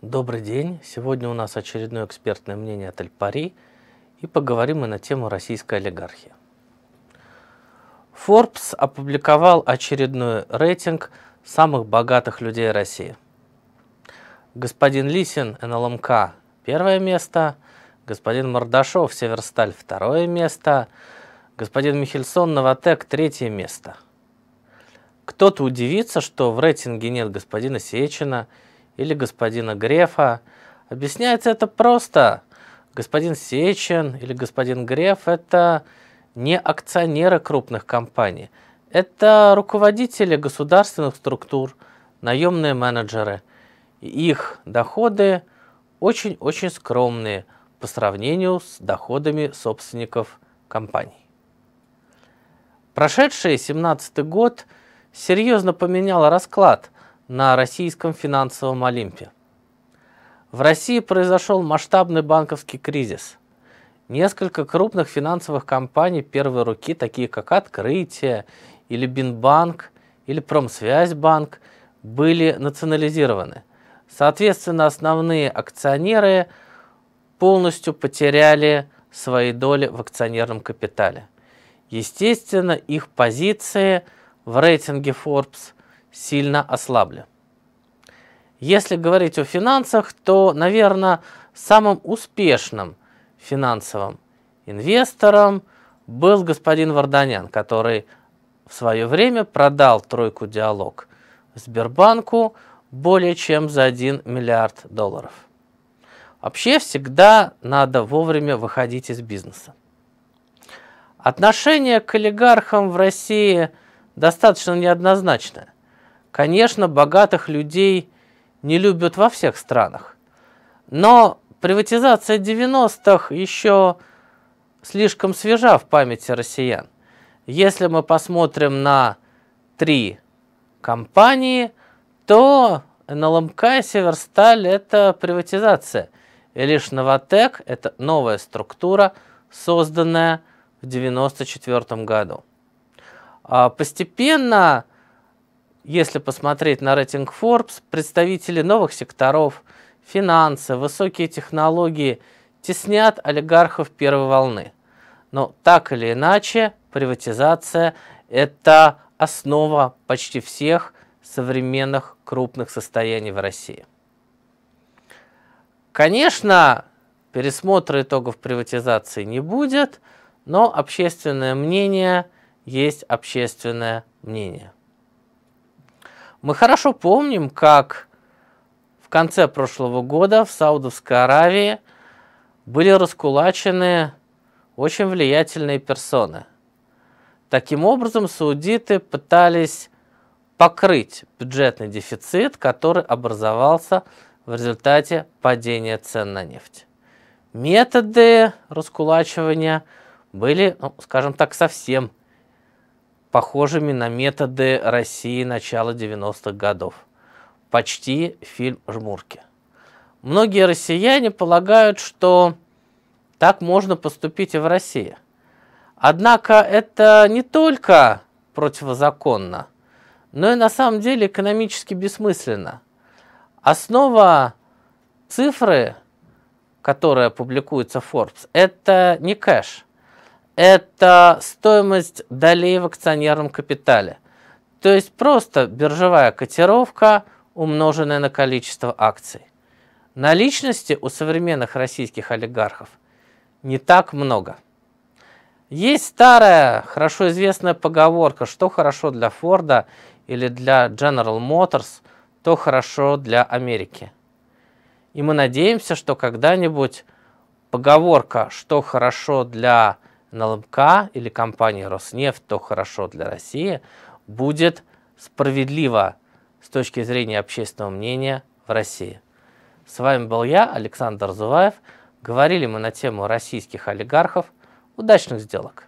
Добрый день! Сегодня у нас очередное экспертное мнение от Эль-Пари и поговорим мы на тему российской олигархии. Forbes опубликовал очередной рейтинг самых богатых людей России. Господин Лисин, НЛМК, первое место, господин Мордашов, Северсталь, второе место, господин Михельсон, Новотек, третье место. Кто-то удивится, что в рейтинге нет господина Сечина – или господина Грефа. Объясняется это просто. Господин Сечин или господин Греф – это не акционеры крупных компаний. Это руководители государственных структур, наемные менеджеры. Их доходы очень-очень скромные по сравнению с доходами собственников компаний. Прошедший 2017 год серьезно поменял расклад – на российском финансовом Олимпе. В России произошел масштабный банковский кризис. Несколько крупных финансовых компаний первой руки, такие как «Открытие» или «Бинбанк» или «Промсвязьбанк», были национализированы. Соответственно, основные акционеры полностью потеряли свои доли в акционерном капитале. Естественно, их позиции в рейтинге Forbes – сильно ослабли. Если говорить о финансах, то, наверное, самым успешным финансовым инвестором был господин Варданян, который в свое время продал тройку «Диалог» Сбербанку более чем за 1 миллиард долларов. Вообще всегда надо вовремя выходить из бизнеса. Отношение к олигархам в России достаточно неоднозначное. Конечно, богатых людей не любят во всех странах, но приватизация 90-х еще слишком свежа в памяти россиян. Если мы посмотрим на три компании, то НЛМК и Северсталь – это приватизация. И лишь Новотек – это новая структура, созданная в 1994 году. А постепенно если посмотреть на рейтинг Forbes, представители новых секторов, финансы, высокие технологии теснят олигархов первой волны. Но так или иначе, приватизация – это основа почти всех современных крупных состояний в России. Конечно, пересмотра итогов приватизации не будет, но общественное мнение есть общественное мнение. Мы хорошо помним, как в конце прошлого года в Саудовской Аравии были раскулачены очень влиятельные персоны. Таким образом, саудиты пытались покрыть бюджетный дефицит, который образовался в результате падения цен на нефть. Методы раскулачивания были, ну, скажем так, совсем похожими на методы России начала 90-х годов. Почти фильм «Жмурки». Многие россияне полагают, что так можно поступить и в России. Однако это не только противозаконно, но и на самом деле экономически бессмысленно. Основа цифры, которая публикуется в Forbes, это не кэш – это стоимость долей в акционерном капитале. То есть просто биржевая котировка, умноженная на количество акций. Наличности у современных российских олигархов не так много. Есть старая, хорошо известная поговорка, что хорошо для Форда или для General Motors, то хорошо для Америки. И мы надеемся, что когда-нибудь поговорка, что хорошо для НЛМК или компании Роснефть, то хорошо для России, будет справедливо с точки зрения общественного мнения в России. С вами был я, Александр Зуваев. Говорили мы на тему российских олигархов. Удачных сделок!